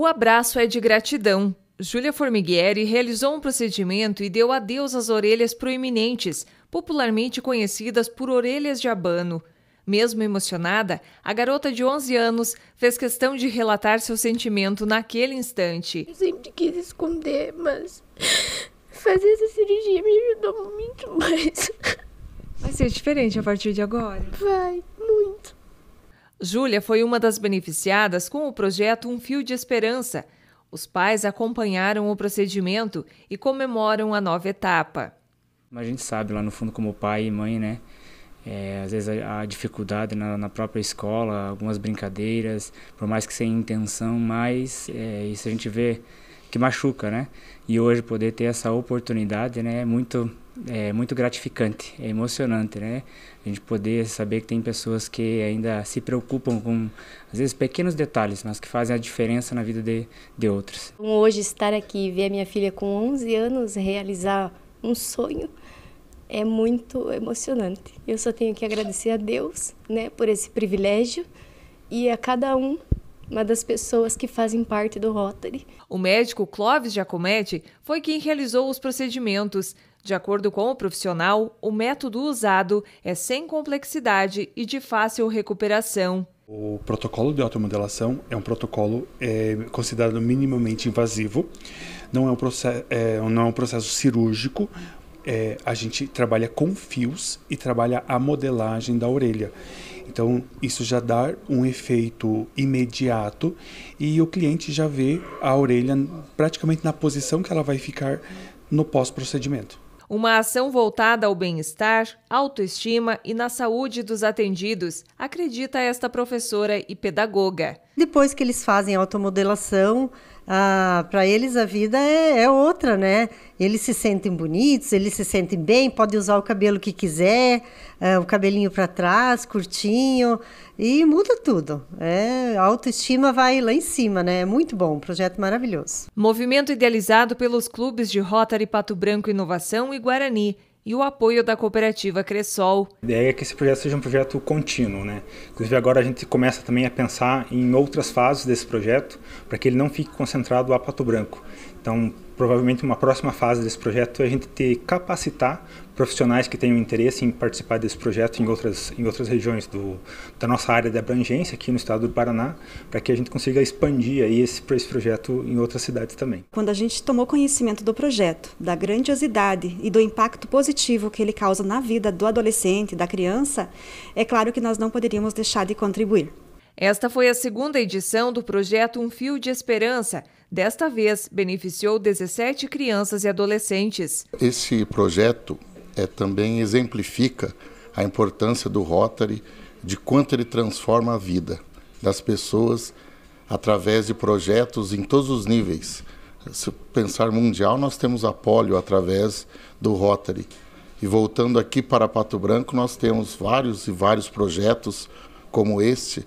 O abraço é de gratidão. Júlia Formiguieri realizou um procedimento e deu adeus às orelhas proeminentes, popularmente conhecidas por orelhas de abano. Mesmo emocionada, a garota de 11 anos fez questão de relatar seu sentimento naquele instante. Eu sempre quis esconder, mas fazer essa cirurgia me ajudou muito mais. Vai ser diferente a partir de agora? Vai. Júlia foi uma das beneficiadas com o projeto Um Fio de Esperança. Os pais acompanharam o procedimento e comemoram a nova etapa. A gente sabe lá no fundo, como pai e mãe, né? É, às vezes a, a dificuldade na, na, própria escola, algumas brincadeiras, por mais que sem intenção, mas é, isso a gente vê que machuca, né? E hoje poder ter essa oportunidade, né, é muito é muito gratificante, é emocionante, né? A gente poder saber que tem pessoas que ainda se preocupam com, às vezes, pequenos detalhes, mas que fazem a diferença na vida de, de outros. É hoje, estar aqui e ver a minha filha com 11 anos realizar um sonho é muito emocionante. Eu só tenho que agradecer a Deus, né, por esse privilégio e a cada um uma das pessoas que fazem parte do Rotary. O médico Clóvis Giacometti foi quem realizou os procedimentos, de acordo com o profissional, o método usado é sem complexidade e de fácil recuperação. O protocolo de automodelação é um protocolo é, considerado minimamente invasivo, não é um, é, não é um processo cirúrgico. É, a gente trabalha com fios e trabalha a modelagem da orelha. Então, isso já dá um efeito imediato e o cliente já vê a orelha praticamente na posição que ela vai ficar no pós-procedimento. Uma ação voltada ao bem-estar, autoestima e na saúde dos atendidos, acredita esta professora e pedagoga. Depois que eles fazem automodelação, ah, para eles a vida é, é, outra, né? Eles se sentem bonitos, eles se sentem bem, pode usar o cabelo que quiser, eh, o cabelinho para trás, curtinho, e muda tudo. É, a autoestima vai lá em cima, né? É muito bom, um projeto maravilhoso. Movimento idealizado pelos clubes de Rotary Pato Branco Inovação e Guarani e o apoio da cooperativa Cressol. A ideia é que esse projeto seja um projeto contínuo, né? Inclusive agora a gente começa também a pensar em outras fases desse projeto para que ele não fique concentrado a Pato Branco. Então, provavelmente uma próxima fase desse projeto é a gente ter capacitar profissionais que tenham interesse em participar desse projeto em outras, em outras regiões do, da nossa área de abrangência aqui no estado do Paraná, para que a gente consiga expandir aí esse, esse projeto em outras cidades também. Quando a gente tomou conhecimento do projeto, da grandiosidade e do impacto positivo que ele causa na vida do adolescente, da criança, é claro que nós não poderíamos deixar de contribuir. Esta foi a segunda edição do projeto Um Fio de Esperança. Desta vez, beneficiou 17 crianças e adolescentes. Esse projeto é, também exemplifica a importância do Rotary, de quanto ele transforma a vida das pessoas através de projetos em todos os níveis. Se pensar mundial, nós temos apoio através do Rotary. E voltando aqui para Pato Branco, nós temos vários e vários projetos como este,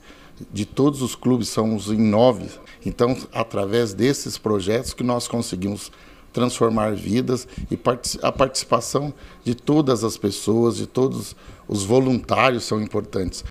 de todos os clubes, são os em nove. Então, através desses projetos que nós conseguimos transformar vidas e a participação de todas as pessoas, de todos os voluntários são importantes.